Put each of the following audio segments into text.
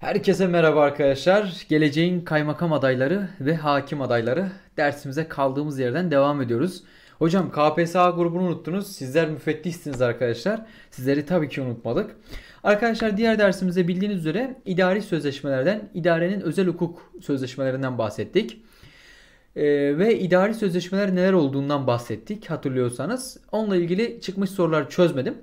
Herkese merhaba arkadaşlar. Geleceğin kaymakam adayları ve hakim adayları dersimize kaldığımız yerden devam ediyoruz. Hocam KPSA grubunu unuttunuz. Sizler müfettişsiniz arkadaşlar. Sizleri tabii ki unutmadık. Arkadaşlar diğer dersimizde bildiğiniz üzere idari sözleşmelerden, idarenin özel hukuk sözleşmelerinden bahsettik. Ee, ve idari sözleşmeler neler olduğundan bahsettik hatırlıyorsanız. Onunla ilgili çıkmış soruları çözmedim.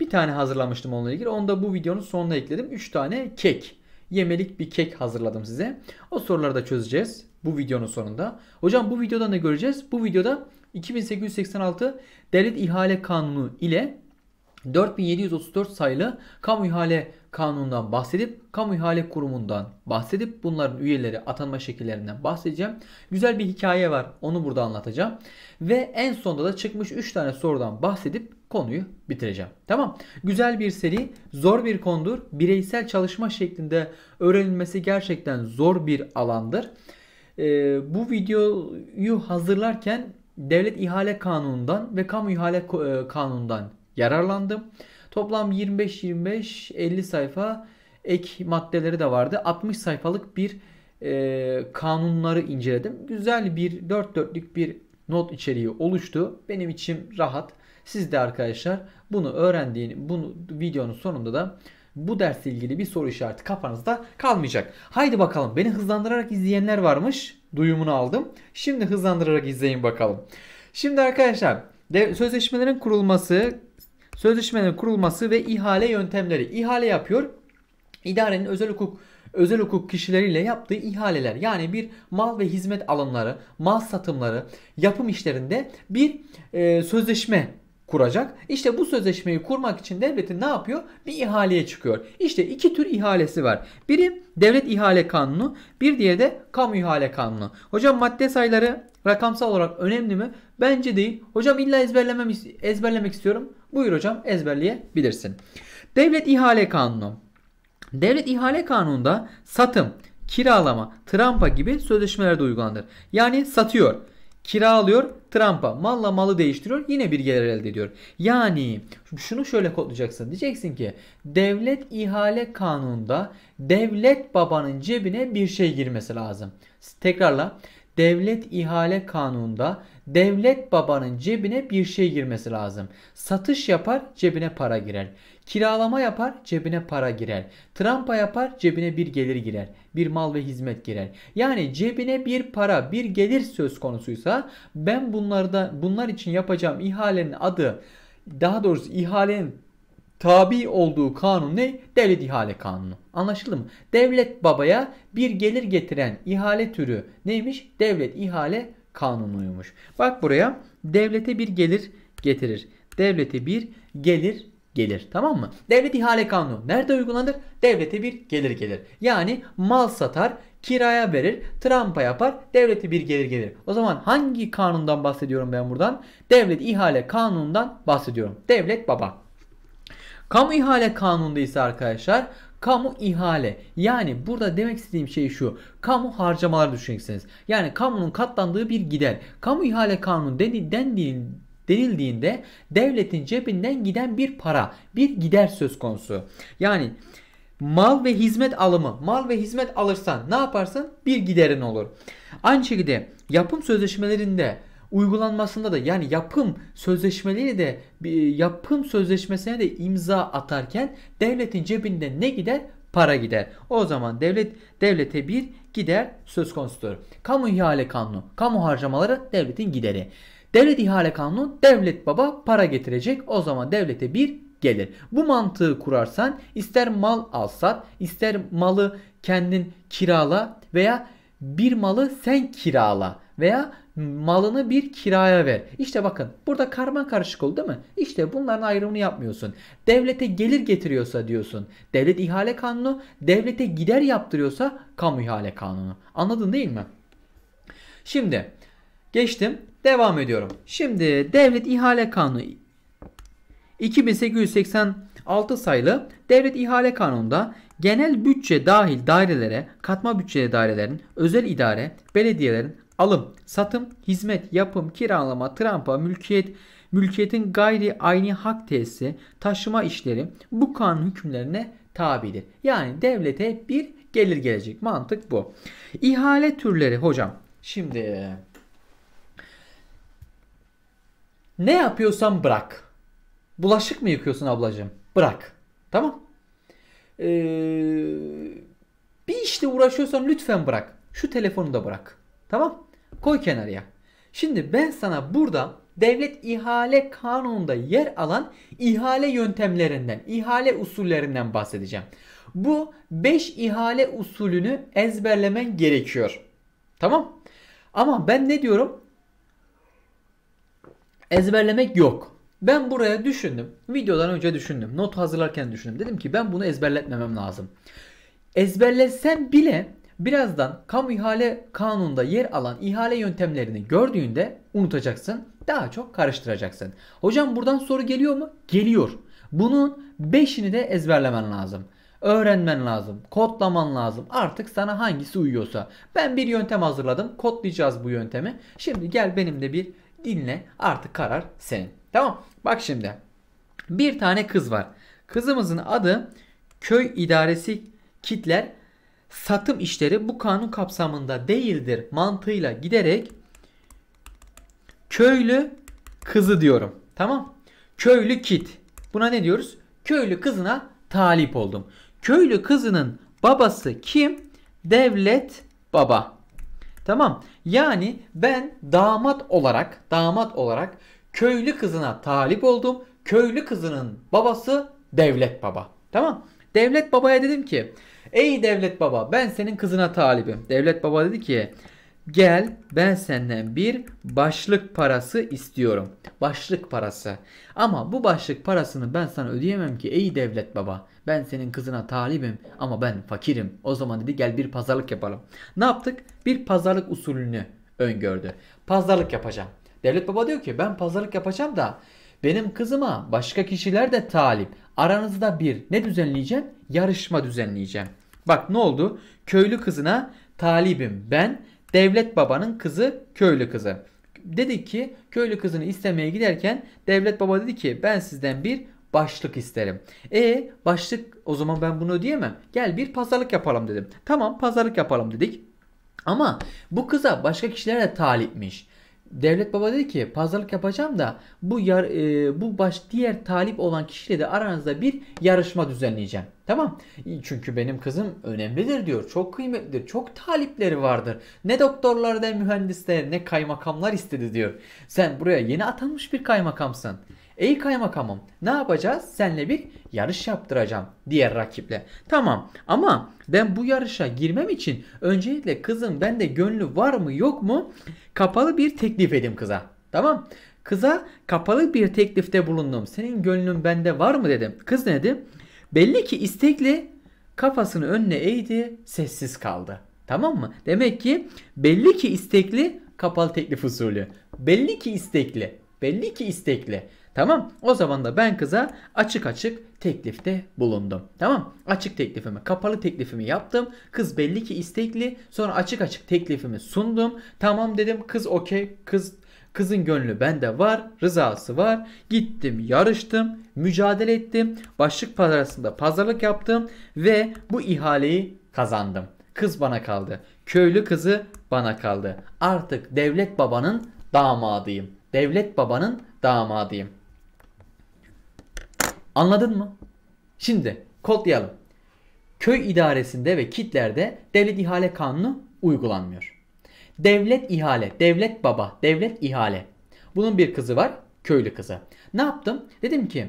Bir tane hazırlamıştım onunla ilgili. Onu da bu videonun sonuna ekledim. 3 tane kek yemelik bir kek hazırladım size. O soruları da çözeceğiz bu videonun sonunda. Hocam bu videoda ne göreceğiz? Bu videoda 2886 Devlet İhale Kanunu ile 4734 sayılı Kamu İhale Kanunu'ndan bahsedip Kamu İhale Kurumu'ndan bahsedip bunların üyeleri atanma şekillerinden bahsedeceğim. Güzel bir hikaye var onu burada anlatacağım. Ve en sonda da çıkmış 3 tane sorudan bahsedip konuyu bitireceğim. Tamam. Güzel bir seri, zor bir konudur. Bireysel çalışma şeklinde öğrenilmesi gerçekten zor bir alandır. Ee, bu videoyu hazırlarken Devlet ihale Kanunu'ndan ve Kamu ihale e, Kanunu'ndan yararlandım. Toplam 25-25-50 sayfa ek maddeleri de vardı. 60 sayfalık bir e, kanunları inceledim. Güzel bir dört dörtlük bir not içeriği oluştu. Benim içim rahat. Siz de arkadaşlar bunu öğrendiğin bunu videonun sonunda da bu dersle ilgili bir soru işareti kafanızda kalmayacak. Haydi bakalım beni hızlandırarak izleyenler varmış. Duyumunu aldım. Şimdi hızlandırarak izleyin bakalım. Şimdi arkadaşlar sözleşmelerin kurulması, sözleşmelerin kurulması ve ihale yöntemleri. İhale yapıyor. İdarenin özel hukuk özel hukuk kişileriyle yaptığı ihaleler yani bir mal ve hizmet alımları, mal satımları, yapım işlerinde bir e, sözleşme kuracak. İşte bu sözleşmeyi kurmak için devletin ne yapıyor? Bir ihaleye çıkıyor. İşte iki tür ihalesi var. Biri devlet ihale kanunu, bir diye de kamu ihale kanunu. Hocam madde sayıları rakamsal olarak önemli mi? Bence değil. Hocam illa ezberlemem, ezberlemek istiyorum. Buyur hocam ezberleyebilirsin. Devlet ihale kanunu. Devlet ihale kanununda satım, kiralama, trampa gibi sözleşmelerde uygulanır. Yani satıyor Kira alıyor Trump'a. Malla malı değiştiriyor. Yine bir gelir elde ediyor. Yani şunu şöyle kodlayacaksın. Diyeceksin ki devlet ihale kanununda devlet babanın cebine bir şey girmesi lazım. Tekrarla. Devlet ihale kanununda devlet babanın cebine bir şey girmesi lazım. Satış yapar cebine para girer. Kiralama yapar cebine para girer. Trampa yapar cebine bir gelir girer. Bir mal ve hizmet girer. Yani cebine bir para bir gelir söz konusuysa ben bunlarda bunlar için yapacağım ihalenin adı daha doğrusu ihalenin tabi olduğu kanun ne? Devlet ihale kanunu. Anlaşıldı mı? Devlet babaya bir gelir getiren ihale türü neymiş? Devlet ihale kanunuymuş. Bak buraya devlete bir gelir getirir. Devlete bir gelir gelir. Tamam mı? Devlet ihale kanunu nerede uygulanır? Devlete bir gelir gelir. Yani mal satar, kiraya verir, trampa yapar, devlete bir gelir gelir. O zaman hangi kanundan bahsediyorum ben buradan? Devlet ihale kanunundan bahsediyorum. Devlet baba. Kamu ihale kanununda ise arkadaşlar kamu ihale yani burada demek istediğim şey şu kamu harcamaları düşüneceksiniz. Yani kamunun katlandığı bir gider. Kamu ihale kanunu dendi, dendiğin denildiğinde devletin cebinden giden bir para, bir gider söz konusu. Yani mal ve hizmet alımı, mal ve hizmet alırsan ne yaparsın? Bir giderin olur. Aynı şekilde yapım sözleşmelerinde uygulanmasında da yani yapım sözleşmeleri de yapım sözleşmesine de imza atarken devletin cebinde ne gider? Para gider. O zaman devlet devlete bir gider söz konusudur. Kamu ihale kanunu. Kamu harcamaları devletin gideri. Devlet ihale kanunu devlet baba para getirecek. O zaman devlete bir gelir. Bu mantığı kurarsan ister mal al sat, ister malı kendin kirala veya bir malı sen kirala veya malını bir kiraya ver. İşte bakın burada karma karışık oldu değil mi? İşte bunların ayrımını yapmıyorsun. Devlete gelir getiriyorsa diyorsun. Devlet ihale kanunu, devlete gider yaptırıyorsa kamu ihale kanunu. Anladın değil mi? Şimdi geçtim. Devam ediyorum. Şimdi Devlet İhale Kanunu 2886 sayılı Devlet İhale Kanunu'nda genel bütçe dahil dairelere, katma bütçe dairelerin, özel idare, belediyelerin alım, satım, hizmet, yapım, kiralama, trampa, mülkiyet, mülkiyetin gayri aynı hak tesisi, taşıma işleri bu kanun hükümlerine tabidir. Yani devlete bir gelir gelecek. Mantık bu. İhale türleri hocam. Şimdi Ne yapıyorsan bırak. Bulaşık mı yıkıyorsun ablacığım? Bırak. Tamam. Ee, bir işle uğraşıyorsan lütfen bırak. Şu telefonu da bırak. Tamam. Koy kenarıya. Şimdi ben sana burada devlet ihale kanununda yer alan ihale yöntemlerinden, ihale usullerinden bahsedeceğim. Bu 5 ihale usulünü ezberlemen gerekiyor. Tamam? Ama ben ne diyorum? Ezberlemek yok. Ben buraya düşündüm. Videodan önce düşündüm. Not hazırlarken düşündüm. Dedim ki ben bunu ezberletmemem lazım. Ezberlesem bile birazdan kamu ihale kanununda yer alan ihale yöntemlerini gördüğünde unutacaksın. Daha çok karıştıracaksın. Hocam buradan soru geliyor mu? Geliyor. Bunun 5'ini de ezberlemen lazım. Öğrenmen lazım. Kodlaman lazım. Artık sana hangisi uyuyorsa. Ben bir yöntem hazırladım. Kodlayacağız bu yöntemi. Şimdi gel benimle bir Dinle artık karar senin. Tamam bak şimdi bir tane kız var. Kızımızın adı köy idaresi kitler satım işleri bu kanun kapsamında değildir mantığıyla giderek köylü kızı diyorum. Tamam. Köylü kit. Buna ne diyoruz? Köylü kızına talip oldum. Köylü kızının babası kim? Devlet baba. Tamam. Yani ben damat olarak, damat olarak köylü kızına talip oldum. Köylü kızının babası devlet baba. Tamam. Devlet babaya dedim ki, ey devlet baba ben senin kızına talibim. Devlet baba dedi ki, Gel ben senden bir başlık parası istiyorum. Başlık parası. Ama bu başlık parasını ben sana ödeyemem ki ey devlet baba. Ben senin kızına talibim ama ben fakirim. O zaman dedi gel bir pazarlık yapalım. Ne yaptık? Bir pazarlık usulünü öngördü. Pazarlık yapacağım. Devlet baba diyor ki ben pazarlık yapacağım da benim kızıma başka kişiler de talip. Aranızda bir ne düzenleyeceğim? Yarışma düzenleyeceğim. Bak ne oldu? Köylü kızına talibim ben Devlet babanın kızı köylü kızı. Dedi ki köylü kızını istemeye giderken devlet baba dedi ki ben sizden bir başlık isterim. E başlık o zaman ben bunu ödeyemem. Gel bir pazarlık yapalım dedim. Tamam pazarlık yapalım dedik. Ama bu kıza başka kişiler de talipmiş. Devlet Baba dedi ki pazarlık yapacağım da bu yar, e, bu baş diğer talip olan kişiyle de aranızda bir yarışma düzenleyeceğim. Tamam? Çünkü benim kızım önemlidir diyor. Çok kıymetlidir. Çok talipleri vardır. Ne doktorlar ne mühendisler ne kaymakamlar istedi diyor. Sen buraya yeni atanmış bir kaymakamsın. Ey kaymakamım ne yapacağız? Senle bir yarış yaptıracağım diğer rakiple. Tamam ama ben bu yarışa girmem için öncelikle kızım bende gönlü var mı yok mu kapalı bir teklif edeyim kıza. Tamam Kıza kapalı bir teklifte bulundum. Senin gönlün bende var mı dedim. Kız ne dedi? Belli ki istekli kafasını önüne eğdi sessiz kaldı. Tamam mı? Demek ki belli ki istekli kapalı teklif usulü. Belli ki istekli. Belli ki istekli. Tamam o zaman da ben kıza açık açık teklifte bulundum. Tamam açık teklifimi kapalı teklifimi yaptım. Kız belli ki istekli sonra açık açık teklifimi sundum. Tamam dedim kız okey kız Kızın gönlü bende var, rızası var. Gittim, yarıştım, mücadele ettim. Başlık pazarında pazarlık yaptım ve bu ihaleyi kazandım. Kız bana kaldı. Köylü kızı bana kaldı. Artık devlet babanın damadıyım. Devlet babanın damadıyım. Anladın mı? Şimdi kodlayalım. Köy idaresinde ve kitlerde devlet ihale kanunu uygulanmıyor. Devlet ihale, devlet baba, devlet ihale. Bunun bir kızı var, köylü kızı. Ne yaptım? Dedim ki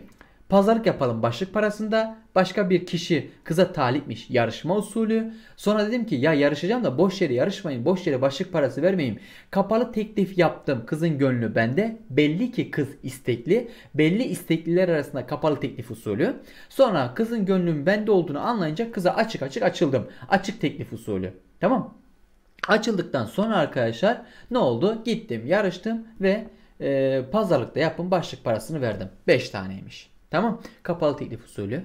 pazarlık yapalım başlık parasında başka bir kişi kıza talipmiş yarışma usulü. Sonra dedim ki ya yarışacağım da boş yere yarışmayın. Boş yere başlık parası vermeyeyim. Kapalı teklif yaptım. Kızın gönlü bende. Belli ki kız istekli. Belli istekliler arasında kapalı teklif usulü. Sonra kızın gönlün bende olduğunu anlayınca kıza açık açık açıldım. Açık teklif usulü. Tamam. Açıldıktan sonra arkadaşlar ne oldu? Gittim yarıştım ve e, pazarlıkta yapın başlık parasını verdim. 5 taneymiş. Tamam. Kapalı teklif usulü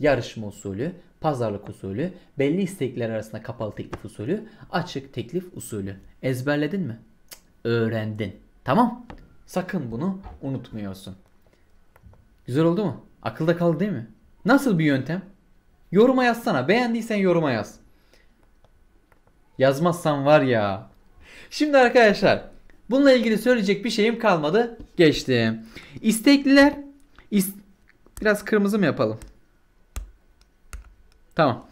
yarışma usulü, pazarlık usulü, belli istekler arasında kapalı teklif usulü, açık teklif usulü. Ezberledin mi? Cık, öğrendin. Tamam. Sakın bunu unutmuyorsun. Güzel oldu mu? Akılda kaldı değil mi? Nasıl bir yöntem? Yoruma yazsana. Beğendiysen yoruma yaz. Yazmazsan var ya. Şimdi arkadaşlar bununla ilgili söyleyecek bir şeyim kalmadı. Geçtim. İstekliler is biraz kırmızı mı yapalım? Tamam.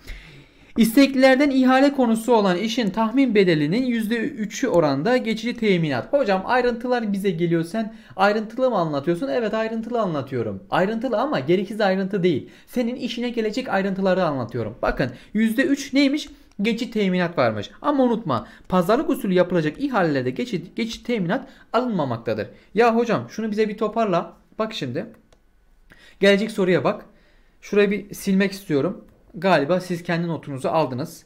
İsteklilerden ihale konusu olan işin tahmin bedelinin %3'ü oranda geçici teminat. Hocam ayrıntılar bize geliyor. Sen ayrıntılı mı anlatıyorsun? Evet ayrıntılı anlatıyorum. Ayrıntılı ama gereksiz ayrıntı değil. Senin işine gelecek ayrıntıları anlatıyorum. Bakın %3 neymiş? geçit teminat varmış. Ama unutma pazarlık usulü yapılacak ihalelerde geçici geçit teminat alınmamaktadır. Ya hocam şunu bize bir toparla. Bak şimdi. Gelecek soruya bak. Şurayı bir silmek istiyorum galiba siz kendi notunuzu aldınız.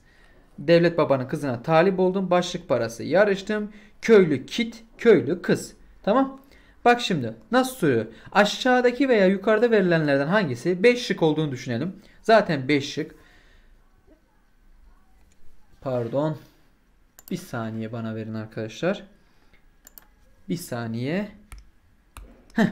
Devlet babanın kızına talip oldum. Başlık parası yarıştım. Köylü kit, köylü kız. Tamam. Bak şimdi nasıl soruyor? Aşağıdaki veya yukarıda verilenlerden hangisi 5 şık olduğunu düşünelim. Zaten 5 şık. Pardon. Bir saniye bana verin arkadaşlar. Bir saniye. Heh.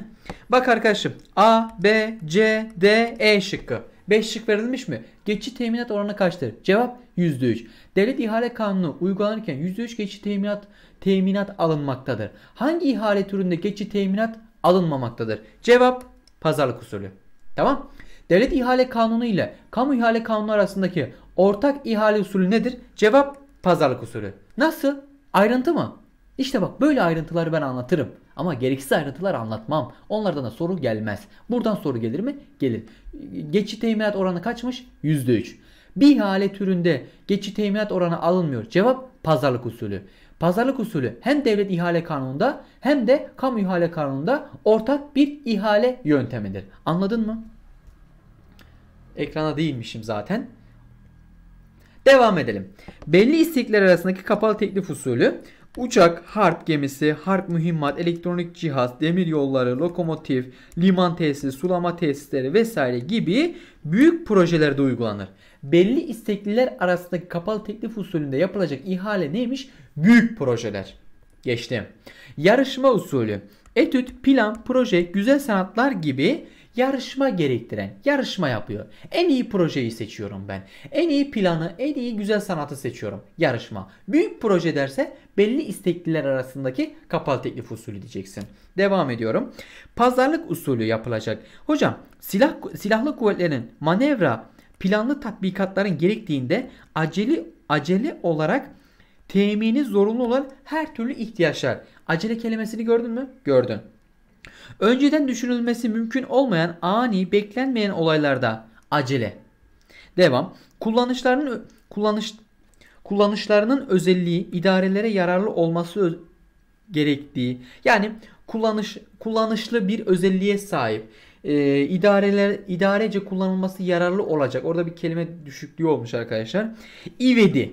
Bak arkadaşım A, B, C, D, E şıkkı. 5 şık verilmiş mi? Geçici teminat oranı kaçtır? Cevap %3. Devlet ihale kanunu uygulanırken %3 geçici teminat teminat alınmaktadır. Hangi ihale türünde geçici teminat alınmamaktadır? Cevap pazarlık usulü. Tamam? Devlet ihale kanunu ile kamu ihale kanunu arasındaki ortak ihale usulü nedir? Cevap pazarlık usulü. Nasıl? Ayrıntı mı? İşte bak böyle ayrıntıları ben anlatırım. Ama gereksiz ayrıntılar anlatmam. Onlardan da soru gelmez. Buradan soru gelir mi? Gelir. Geçi teminat oranı kaçmış? %3. Bir ihale türünde geçici teminat oranı alınmıyor. Cevap pazarlık usulü. Pazarlık usulü hem devlet ihale kanununda hem de kamu ihale kanununda ortak bir ihale yöntemidir. Anladın mı? Ekrana değilmişim zaten. Devam edelim. Belli istekler arasındaki kapalı teklif usulü Uçak, harp gemisi, harp mühimmat, elektronik cihaz, demir yolları, lokomotif, liman tesisi, sulama tesisleri vesaire gibi büyük projelerde uygulanır. Belli istekliler arasındaki kapalı teklif usulünde yapılacak ihale neymiş? Büyük projeler. Geçtim. Yarışma usulü. Etüt, plan, proje, güzel sanatlar gibi yarışma gerektiren, yarışma yapıyor. En iyi projeyi seçiyorum ben. En iyi planı, en iyi güzel sanatı seçiyorum. Yarışma. Büyük proje derse belli istekliler arasındaki kapalı teklif usulü diyeceksin. Devam ediyorum. Pazarlık usulü yapılacak. Hocam silah silahlı kuvvetlerin manevra planlı tatbikatların gerektiğinde aceli acele olarak temini zorunlu olan her türlü ihtiyaçlar. Acele kelimesini gördün mü? Gördün. Önceden düşünülmesi mümkün olmayan ani beklenmeyen olaylarda acele. Devam. kullanışlarının kullanış kullanışlarının özelliği idarelere yararlı olması gerektiği. Yani kullanış kullanışlı bir özelliğe sahip. E, idareler idarece kullanılması yararlı olacak. Orada bir kelime düşüklüğü olmuş arkadaşlar. İvedi.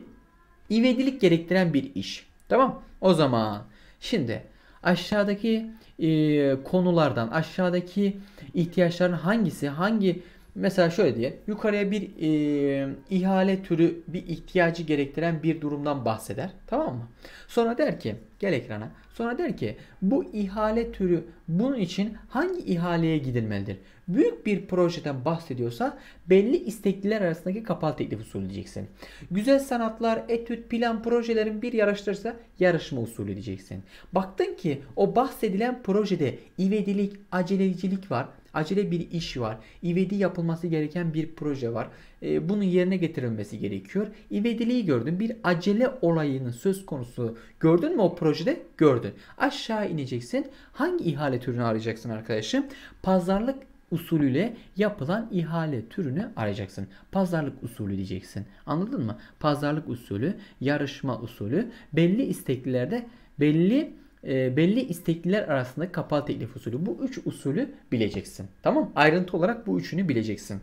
İvedilik gerektiren bir iş. Tamam? O zaman şimdi aşağıdaki e, konulardan aşağıdaki ihtiyaçların hangisi hangi mesela şöyle diye yukarıya bir e, ihale türü bir ihtiyacı gerektiren bir durumdan bahseder tamam mı? Sonra der ki gel ekrana Sonra der ki bu ihale türü bunun için hangi ihaleye gidilmelidir? Büyük bir projeden bahsediyorsa belli istekliler arasındaki kapalı teklif usulü diyeceksin. Güzel sanatlar, etüt, plan, projelerin bir yarıştırsa yarışma usulü diyeceksin. Baktın ki o bahsedilen projede ivedilik, acelecilik var acele bir iş var. İvedi yapılması gereken bir proje var. E, bunun yerine getirilmesi gerekiyor. İvediliği gördün. Bir acele olayının söz konusu gördün mü o projede? Gördün. Aşağı ineceksin. Hangi ihale türünü arayacaksın arkadaşım? Pazarlık usulüyle yapılan ihale türünü arayacaksın. Pazarlık usulü diyeceksin. Anladın mı? Pazarlık usulü, yarışma usulü, belli isteklilerde belli e, belli istekliler arasında kapalı teklif usulü. Bu üç usulü bileceksin. Tamam? Ayrıntı olarak bu üçünü bileceksin.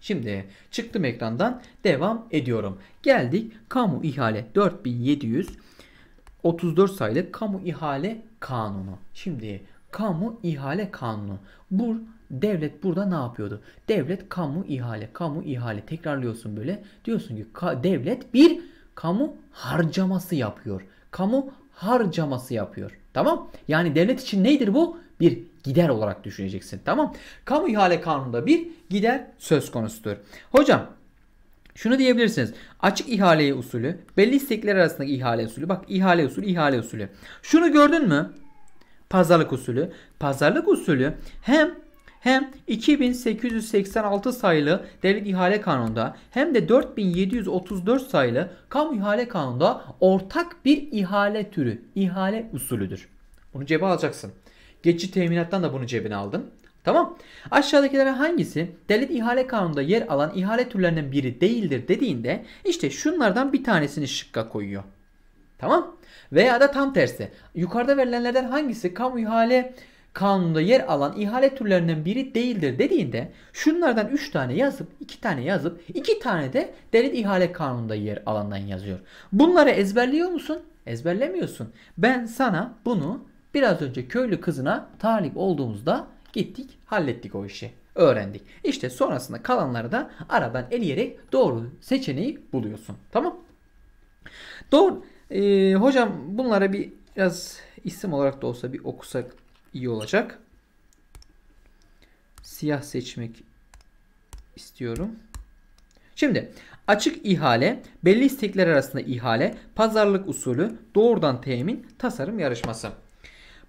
Şimdi çıktım ekrandan devam ediyorum. Geldik kamu ihale 4734 sayılı kamu ihale kanunu. Şimdi kamu ihale kanunu. Bu devlet burada ne yapıyordu? Devlet kamu ihale, kamu ihale tekrarlıyorsun böyle. Diyorsun ki devlet bir kamu harcaması yapıyor. Kamu harcaması yapıyor. Tamam? Yani devlet için nedir bu? bir gider olarak düşüneceksin. Tamam. Kamu ihale kanununda bir gider söz konusudur. Hocam şunu diyebilirsiniz. Açık ihale usulü, belli istekler arasındaki ihale usulü. Bak ihale usulü, ihale usulü. Şunu gördün mü? Pazarlık usulü. Pazarlık usulü hem hem 2886 sayılı Devlet ihale Kanunu'nda hem de 4734 sayılı Kamu ihale Kanunu'nda ortak bir ihale türü, ihale usulüdür. Bunu cebe alacaksın. Geçici teminattan da bunu cebine aldın. Tamam. Aşağıdakilerden hangisi devlet ihale kanununda yer alan ihale türlerinden biri değildir dediğinde işte şunlardan bir tanesini şıkka koyuyor. Tamam. Veya da tam tersi. Yukarıda verilenlerden hangisi kamu ihale kanununda yer alan ihale türlerinden biri değildir dediğinde şunlardan 3 tane yazıp 2 tane yazıp 2 tane de devlet ihale kanununda yer alandan yazıyor. Bunları ezberliyor musun? Ezberlemiyorsun. Ben sana bunu Biraz önce köylü kızına talip olduğumuzda gittik hallettik o işi. Öğrendik. İşte sonrasında kalanları da aradan eleyerek doğru seçeneği buluyorsun. Tamam. Doğru. Ee, hocam bunlara bir biraz isim olarak da olsa bir okusak iyi olacak. Siyah seçmek istiyorum. Şimdi açık ihale, belli istekler arasında ihale, pazarlık usulü, doğrudan temin, tasarım yarışması.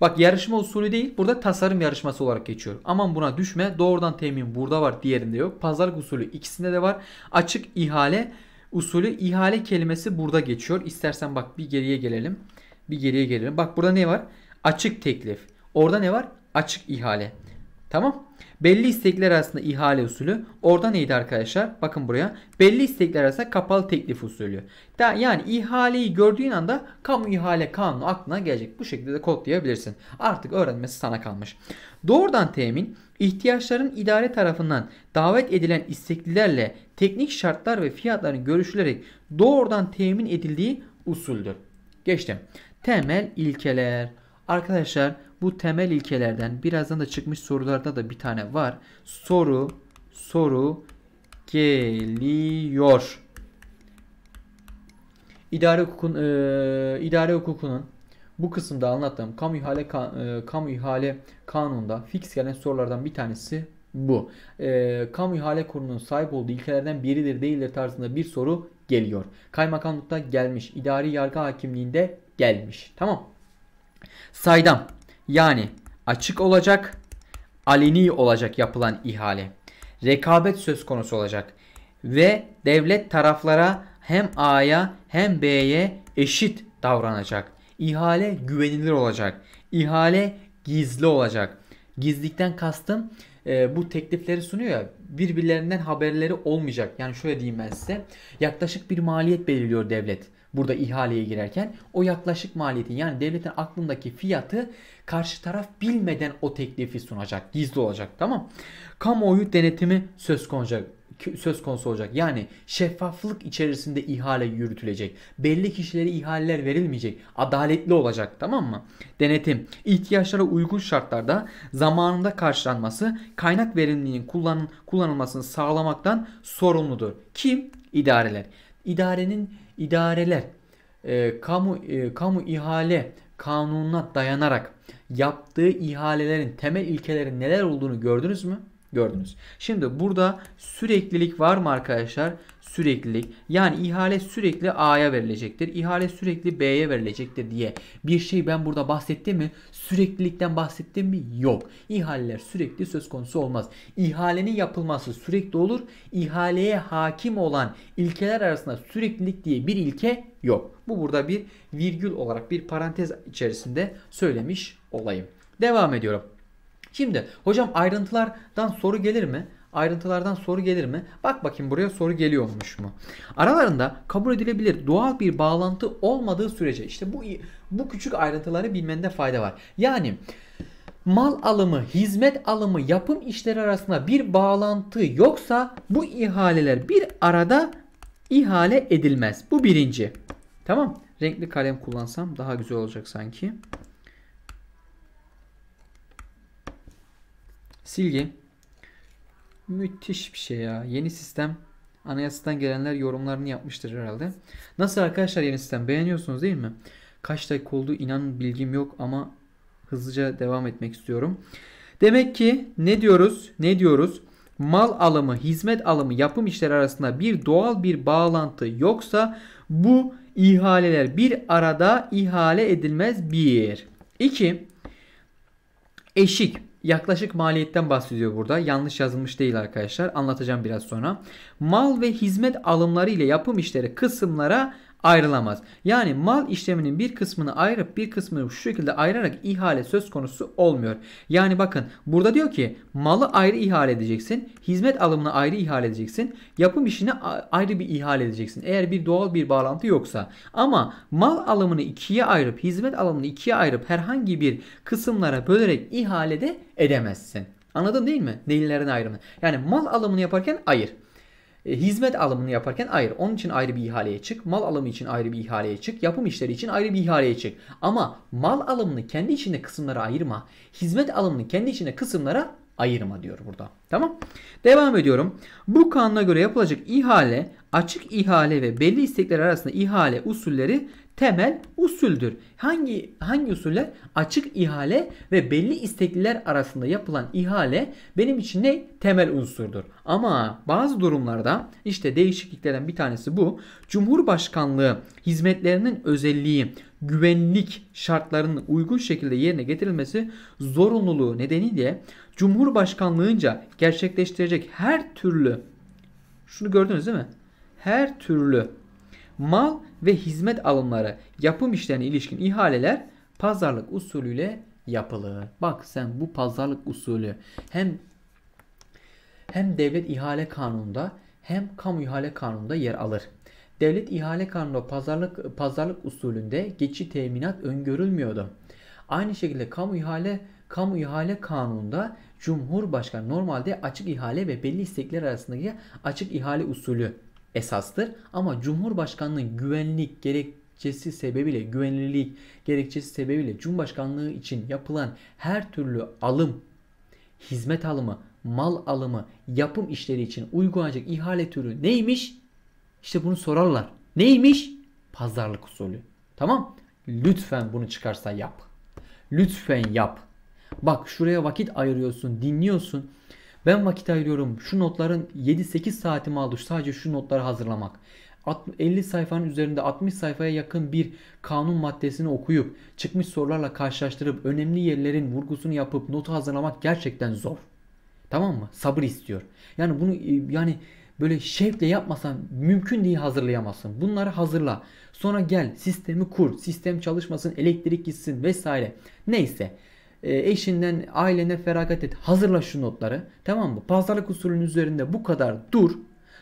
Bak yarışma usulü değil burada tasarım yarışması olarak geçiyor. Aman buna düşme doğrudan temin burada var diğerinde yok. Pazarlık usulü ikisinde de var. Açık ihale usulü ihale kelimesi burada geçiyor. İstersen bak bir geriye gelelim. Bir geriye gelelim. Bak burada ne var? Açık teklif. Orada ne var? Açık ihale. Tamam. Belli istekler arasında ihale usulü. Orada neydi arkadaşlar? Bakın buraya. Belli istekler arasında kapalı teklif usulü. yani ihaleyi gördüğün anda kamu ihale kanunu aklına gelecek. Bu şekilde de kodlayabilirsin. Artık öğrenmesi sana kalmış. Doğrudan temin ihtiyaçların idare tarafından davet edilen isteklilerle teknik şartlar ve fiyatların görüşülerek doğrudan temin edildiği usuldür. Geçtim. Temel ilkeler. Arkadaşlar bu temel ilkelerden birazdan da çıkmış sorularda da bir tane var. Soru soru geliyor. İdare hukukun e, idare hukukunun bu kısımda anlattığım kamu ihale kan, e, kamu ihale kanununda fix gelen sorulardan bir tanesi bu. E, kamu ihale kurulunun sahip olduğu ilkelerden biridir değildir tarzında bir soru geliyor. Kaymakamlıkta gelmiş, idari yargı hakimliğinde gelmiş. Tamam. Saydam yani açık olacak, aleni olacak yapılan ihale. Rekabet söz konusu olacak ve devlet taraflara hem A'ya hem B'ye eşit davranacak. İhale güvenilir olacak. İhale gizli olacak. Gizlikten kastım e, bu teklifleri sunuyor ya birbirlerinden haberleri olmayacak. Yani şöyle diyeyim ben size. Yaklaşık bir maliyet belirliyor devlet. Burada ihaleye girerken o yaklaşık maliyetin yani devletin aklındaki fiyatı karşı taraf bilmeden o teklifi sunacak. Gizli olacak tamam. Kamuoyu denetimi söz konacak söz konusu olacak. Yani şeffaflık içerisinde ihale yürütülecek. Belli kişilere ihaleler verilmeyecek. Adaletli olacak tamam mı? Denetim. ihtiyaçlara uygun şartlarda zamanında karşılanması kaynak verimliliğinin kullanın, kullanılmasını sağlamaktan sorumludur. Kim? İdareler. İdarenin idareler e, kamu e, kamu ihale kanununa dayanarak yaptığı ihalelerin temel ilkelerin neler olduğunu gördünüz mü? Gördünüz. Şimdi burada süreklilik var mı arkadaşlar? süreklilik yani ihale sürekli A'ya verilecektir. İhale sürekli B'ye verilecektir diye bir şey ben burada bahsettim mi? Süreklilikten bahsettim mi? Yok. İhaleler sürekli söz konusu olmaz. İhalenin yapılması sürekli olur. İhaleye hakim olan ilkeler arasında süreklilik diye bir ilke yok. Bu burada bir virgül olarak bir parantez içerisinde söylemiş olayım. Devam ediyorum. Şimdi hocam ayrıntılardan soru gelir mi? Ayrıntılardan soru gelir mi? Bak bakayım buraya soru geliyormuş mu? Aralarında kabul edilebilir doğal bir bağlantı olmadığı sürece işte bu bu küçük ayrıntıları bilmende fayda var. Yani mal alımı, hizmet alımı, yapım işleri arasında bir bağlantı yoksa bu ihaleler bir arada ihale edilmez. Bu birinci. Tamam. Renkli kalem kullansam daha güzel olacak sanki. Silgi. Müthiş bir şey ya. Yeni sistem anayasadan gelenler yorumlarını yapmıştır herhalde. Nasıl arkadaşlar yeni sistem beğeniyorsunuz değil mi? Kaç dakika oldu inan bilgim yok ama hızlıca devam etmek istiyorum. Demek ki ne diyoruz? Ne diyoruz? Mal alımı, hizmet alımı, yapım işleri arasında bir doğal bir bağlantı yoksa bu ihaleler bir arada ihale edilmez. Bir. İki. Eşik yaklaşık maliyetten bahsediyor burada. Yanlış yazılmış değil arkadaşlar. Anlatacağım biraz sonra. Mal ve hizmet alımları ile yapım işleri kısımlara ayrılamaz. Yani mal işleminin bir kısmını ayırıp bir kısmını şu şekilde ayırarak ihale söz konusu olmuyor. Yani bakın burada diyor ki malı ayrı ihale edeceksin. Hizmet alımını ayrı ihale edeceksin. Yapım işini ayrı bir ihale edeceksin. Eğer bir doğal bir bağlantı yoksa. Ama mal alımını ikiye ayırıp hizmet alımını ikiye ayırıp herhangi bir kısımlara bölerek ihale de edemezsin. Anladın değil mi? Değillerin ayrımı. Yani mal alımını yaparken ayır. E, hizmet alımını yaparken ayrı. Onun için ayrı bir ihaleye çık. Mal alımı için ayrı bir ihaleye çık. Yapım işleri için ayrı bir ihaleye çık. Ama mal alımını kendi içinde kısımlara ayırma. Hizmet alımını kendi içinde kısımlara ayırma diyor burada. Tamam. Devam ediyorum. Bu kanuna göre yapılacak ihale açık ihale ve belli istekler arasında ihale usulleri temel usuldür. Hangi hangi usuller? Açık ihale ve belli istekliler arasında yapılan ihale benim için ne? Temel unsurdur. Ama bazı durumlarda işte değişikliklerden bir tanesi bu. Cumhurbaşkanlığı hizmetlerinin özelliği güvenlik şartlarının uygun şekilde yerine getirilmesi zorunluluğu nedeniyle Cumhurbaşkanlığınca gerçekleştirecek her türlü şunu gördünüz değil mi? her türlü mal ve hizmet alımları, yapım işlerine ilişkin ihaleler pazarlık usulüyle yapılır. Bak sen bu pazarlık usulü hem hem devlet ihale kanununda hem kamu ihale kanununda yer alır. Devlet ihale kanunu pazarlık pazarlık usulünde geçici teminat öngörülmüyordu. Aynı şekilde kamu ihale kamu ihale kanununda Cumhurbaşkanı normalde açık ihale ve belli istekler arasındaki açık ihale usulü esastır. Ama Cumhurbaşkanlığı güvenlik gerekçesi sebebiyle, güvenilirlik gerekçesi sebebiyle Cumhurbaşkanlığı için yapılan her türlü alım, hizmet alımı, mal alımı, yapım işleri için uygulanacak ihale türü neymiş? İşte bunu sorarlar. Neymiş? Pazarlık usulü. Tamam? Lütfen bunu çıkarsa yap. Lütfen yap. Bak şuraya vakit ayırıyorsun, dinliyorsun. Ben vakit ayırıyorum. Şu notların 7-8 saatimi aldı sadece şu notları hazırlamak. 50 sayfanın üzerinde 60 sayfaya yakın bir kanun maddesini okuyup çıkmış sorularla karşılaştırıp önemli yerlerin vurgusunu yapıp notu hazırlamak gerçekten zor. Tamam mı? Sabır istiyor. Yani bunu e, yani böyle şevkle yapmasan mümkün değil hazırlayamazsın. Bunları hazırla. Sonra gel sistemi kur. Sistem çalışmasın, elektrik gitsin vesaire. Neyse. Ee, eşinden ailene feragat et. Hazırla şu notları. Tamam mı? Pazarlık usulünün üzerinde bu kadar dur.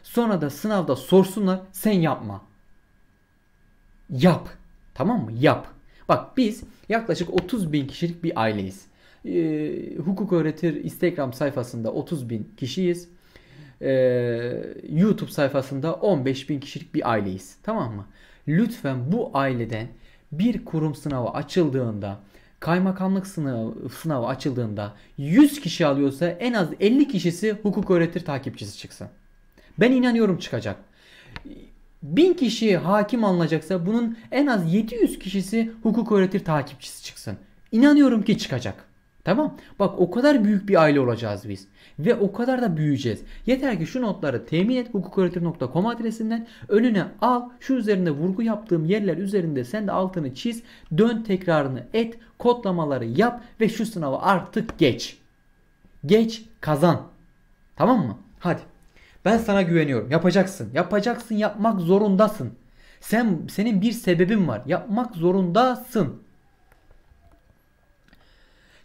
Sonra da sınavda sorsunlar. Sen yapma. Yap. Tamam mı? Yap. Bak biz yaklaşık 30 bin kişilik bir aileyiz. E, hukuk öğretir Instagram sayfasında 30 bin kişiyiz. E, YouTube sayfasında 15 bin kişilik bir aileyiz. Tamam mı? Lütfen bu aileden bir kurum sınavı açıldığında kaymakamlık sınavı, sınavı açıldığında 100 kişi alıyorsa en az 50 kişisi hukuk öğretir takipçisi çıksın. Ben inanıyorum çıkacak. 1000 kişi hakim alınacaksa bunun en az 700 kişisi hukuk öğretir takipçisi çıksın. İnanıyorum ki çıkacak. Tamam. Bak o kadar büyük bir aile olacağız biz. Ve o kadar da büyüyeceğiz. Yeter ki şu notları temin et hukuköğretim.com adresinden önüne al. Şu üzerinde vurgu yaptığım yerler üzerinde sen de altını çiz. Dön tekrarını et. Kodlamaları yap ve şu sınavı artık geç. Geç kazan. Tamam mı? Hadi. Ben sana güveniyorum. Yapacaksın. Yapacaksın. Yapmak zorundasın. Sen senin bir sebebin var. Yapmak zorundasın.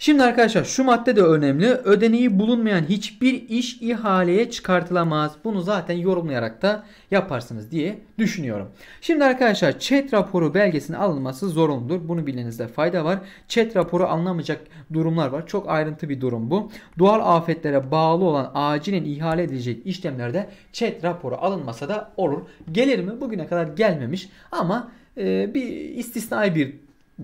Şimdi arkadaşlar şu madde de önemli. Ödeneği bulunmayan hiçbir iş ihaleye çıkartılamaz. Bunu zaten yorumlayarak da yaparsınız diye düşünüyorum. Şimdi arkadaşlar chat raporu belgesinin alınması zorunludur. Bunu bilmenizde fayda var. Chat raporu alınamayacak durumlar var. Çok ayrıntı bir durum bu. Doğal afetlere bağlı olan acilen ihale edilecek işlemlerde chat raporu alınmasa da olur. Gelir mi? Bugüne kadar gelmemiş ama e, bir istisnai bir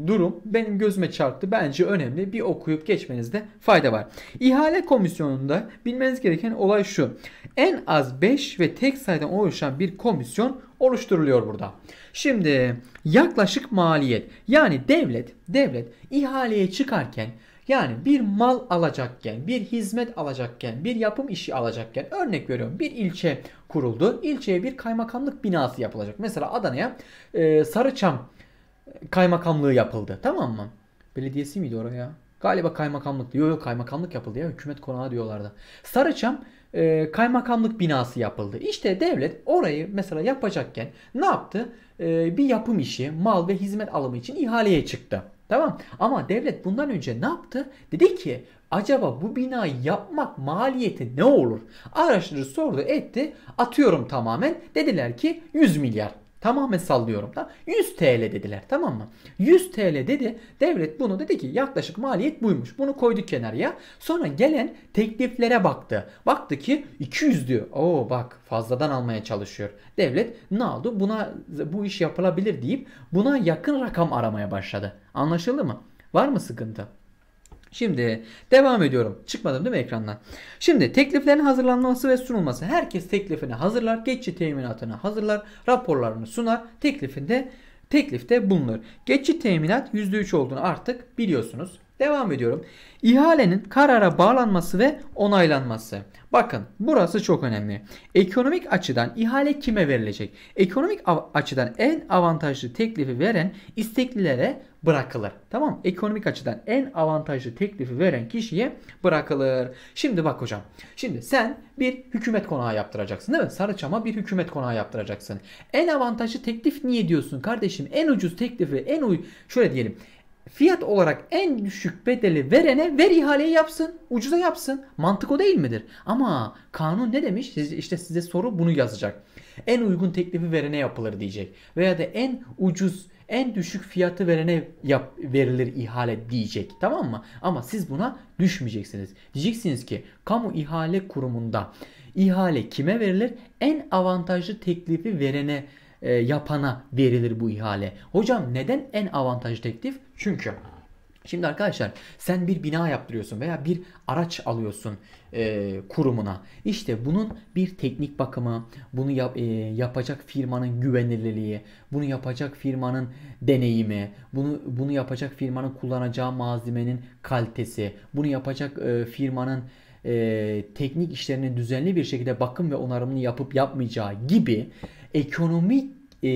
durum benim gözüme çarptı. Bence önemli. Bir okuyup geçmenizde fayda var. İhale komisyonunda bilmeniz gereken olay şu. En az 5 ve tek sayıdan oluşan bir komisyon oluşturuluyor burada. Şimdi yaklaşık maliyet. Yani devlet devlet ihaleye çıkarken yani bir mal alacakken, bir hizmet alacakken, bir yapım işi alacakken örnek veriyorum bir ilçe kuruldu. İlçeye bir kaymakamlık binası yapılacak. Mesela Adana'ya e, Sarıçam kaymakamlığı yapıldı. Tamam mı? Belediyesi miydi oraya? Galiba kaymakamlıktı. Yok yok kaymakamlık yapıldı ya. Hükümet konağı diyorlardı. Sarıçam e, kaymakamlık binası yapıldı. İşte devlet orayı mesela yapacakken ne yaptı? E, bir yapım işi, mal ve hizmet alımı için ihaleye çıktı. Tamam ama devlet bundan önce ne yaptı? Dedi ki acaba bu binayı yapmak maliyeti ne olur? Araştırıcı sordu etti atıyorum tamamen dediler ki 100 milyar. Tamamen sallıyorum. da 100 TL dediler tamam mı? 100 TL dedi. Devlet bunu dedi ki yaklaşık maliyet buymuş. Bunu koyduk kenarıya. Sonra gelen tekliflere baktı. Baktı ki 200 diyor. Oo bak fazladan almaya çalışıyor. Devlet ne aldı? Buna bu iş yapılabilir deyip buna yakın rakam aramaya başladı. Anlaşıldı mı? Var mı sıkıntı? Şimdi devam ediyorum. Çıkmadım değil mi ekrandan? Şimdi tekliflerin hazırlanması ve sunulması. Herkes teklifini hazırlar. Geçici teminatını hazırlar. Raporlarını sunar. Teklifinde teklifte bulunur. Geçici teminat %3 olduğunu artık biliyorsunuz. Devam ediyorum. İhalenin karara bağlanması ve onaylanması. Bakın burası çok önemli. Ekonomik açıdan ihale kime verilecek? Ekonomik açıdan en avantajlı teklifi veren isteklilere bırakılır. Tamam Ekonomik açıdan en avantajlı teklifi veren kişiye bırakılır. Şimdi bak hocam. Şimdi sen bir hükümet konağı yaptıracaksın değil mi? Sarıçam'a bir hükümet konağı yaptıracaksın. En avantajlı teklif niye diyorsun kardeşim? En ucuz teklifi en uy şöyle diyelim fiyat olarak en düşük bedeli verene ver ihaleyi yapsın. Ucuza yapsın. Mantık o değil midir? Ama kanun ne demiş? İşte size soru bunu yazacak. En uygun teklifi verene yapılır diyecek. Veya da en ucuz en düşük fiyatı verene yap, verilir ihale diyecek tamam mı? Ama siz buna düşmeyeceksiniz. Diyeceksiniz ki kamu ihale kurumunda ihale kime verilir? En avantajlı teklifi verene e, yapana verilir bu ihale. Hocam neden en avantajlı teklif? Çünkü Şimdi arkadaşlar sen bir bina yaptırıyorsun veya bir araç alıyorsun e, kurumuna. İşte bunun bir teknik bakımı, bunu yap, e, yapacak firmanın güvenilirliği, bunu yapacak firmanın deneyimi, bunu bunu yapacak firmanın kullanacağı malzemenin kalitesi, bunu yapacak e, firmanın e, teknik işlerini düzenli bir şekilde bakım ve onarımını yapıp yapmayacağı gibi ekonomik e,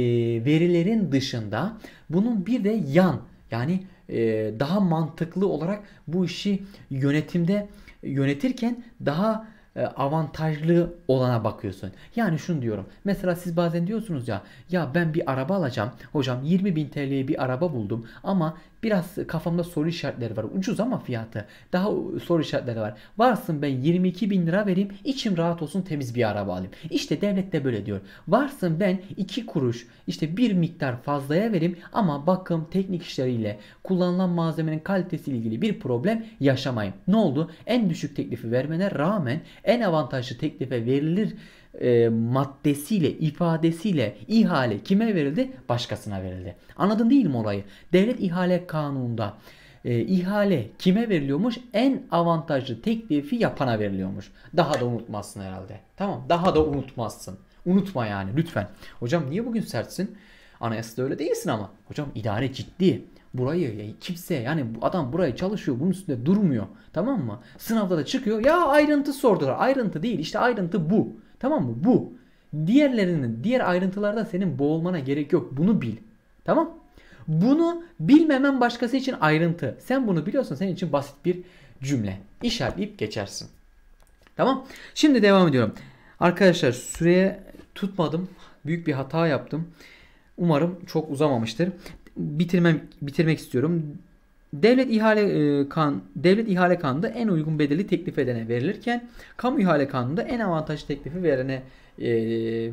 verilerin dışında bunun bir de yan yani e, daha mantıklı olarak bu işi yönetimde yönetirken daha e, avantajlı olana bakıyorsun. Yani şunu diyorum. Mesela siz bazen diyorsunuz ya ya ben bir araba alacağım. Hocam 20 bin TL'ye bir araba buldum ama Biraz kafamda soru işaretleri var. Ucuz ama fiyatı. Daha soru işaretleri var. Varsın ben 22 bin lira vereyim. içim rahat olsun temiz bir araba alayım. İşte devlet de böyle diyor. Varsın ben 2 kuruş işte bir miktar fazlaya vereyim ama bakım teknik işleriyle kullanılan malzemenin kalitesiyle ilgili bir problem yaşamayın. Ne oldu? En düşük teklifi vermene rağmen en avantajlı teklife verilir e, maddesiyle, ifadesiyle ihale kime verildi? Başkasına verildi. Anladın değil mi olayı? Devlet ihale kanununda e, ihale kime veriliyormuş? En avantajlı teklifi yapana veriliyormuş. Daha da unutmazsın herhalde. Tamam daha da unutmazsın. Unutma yani lütfen. Hocam niye bugün sertsin? Anayasada öyle değilsin ama. Hocam idare ciddi. Burayı kimse yani bu adam burayı çalışıyor bunun üstünde durmuyor. Tamam mı? Sınavda da çıkıyor. Ya ayrıntı sordular. Ayrıntı değil işte ayrıntı bu. Tamam mı? Bu. Diğerlerinin, diğer ayrıntılarda senin boğulmana gerek yok. Bunu bil. Tamam? Bunu bilmemen başkası için ayrıntı. Sen bunu biliyorsun. Senin için basit bir cümle. İşaretleyip geçersin. Tamam? Şimdi devam ediyorum. Arkadaşlar süreye tutmadım. Büyük bir hata yaptım. Umarım çok uzamamıştır. Bitirmem bitirmek istiyorum. Devlet ihale e, kan devlet ihale kanunda en uygun bedeli teklif edene verilirken kamu ihale kanunda en avantajlı teklifi verene e,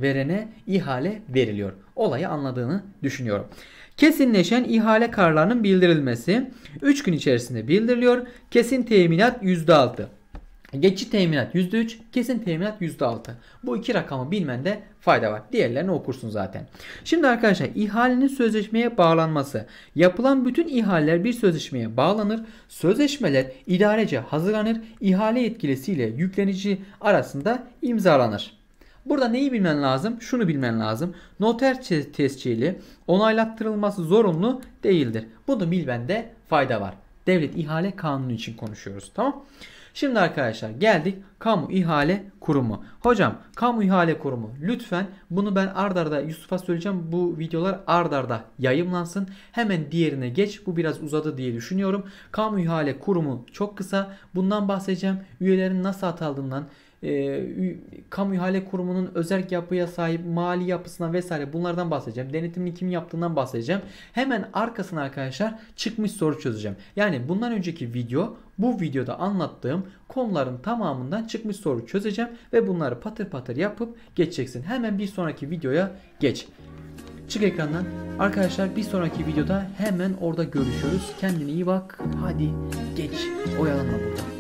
verene ihale veriliyor. Olayı anladığını düşünüyorum. Kesinleşen ihale kararlarının bildirilmesi 3 gün içerisinde bildiriliyor. Kesin teminat %6. Geçici teminat %3, kesin teminat %6. Bu iki rakamı bilmende fayda var. Diğerlerini okursun zaten. Şimdi arkadaşlar ihalenin sözleşmeye bağlanması. Yapılan bütün ihaleler bir sözleşmeye bağlanır. Sözleşmeler idarece hazırlanır. İhale yetkilisiyle yüklenici arasında imzalanır. Burada neyi bilmen lazım? Şunu bilmen lazım. Noter tescili onaylattırılması zorunlu değildir. Bunu bilmende fayda var. Devlet ihale kanunu için konuşuyoruz. Tamam mı? Şimdi arkadaşlar geldik kamu ihale kurumu. Hocam kamu ihale kurumu lütfen bunu ben ardarda Yusuf'a söyleyeceğim. Bu videolar ardarda yayımlansın. Hemen diğerine geç. Bu biraz uzadı diye düşünüyorum. Kamu ihale kurumu çok kısa. Bundan bahsedeceğim. Üyelerin nasıl atandığından, e, kamu ihale kurumunun özel yapıya sahip mali yapısına vesaire bunlardan bahsedeceğim. Denetimini kim yaptığından bahsedeceğim. Hemen arkasına arkadaşlar çıkmış soru çözeceğim. Yani bundan önceki video bu videoda anlattığım konuların tamamından çıkmış soru çözeceğim ve bunları patır patır yapıp geçeceksin. Hemen bir sonraki videoya geç. Çık ekrandan. Arkadaşlar bir sonraki videoda hemen orada görüşüyoruz. Kendine iyi bak. Hadi geç. Oyalanma buradan.